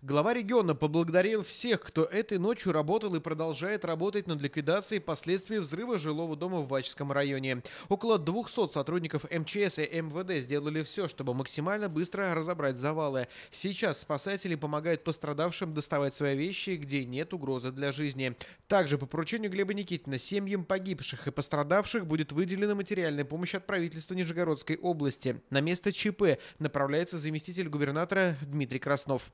Глава региона поблагодарил всех, кто этой ночью работал и продолжает работать над ликвидацией последствий взрыва жилого дома в Вачском районе. Около 200 сотрудников МЧС и МВД сделали все, чтобы максимально быстро разобрать завалы. Сейчас спасатели помогают пострадавшим доставать свои вещи, где нет угрозы для жизни. Также по поручению Глеба Никитина семьям погибших и пострадавших будет выделена материальная помощь от правительства Нижегородской области. На место ЧП направляется заместитель губернатора Дмитрий Краснов.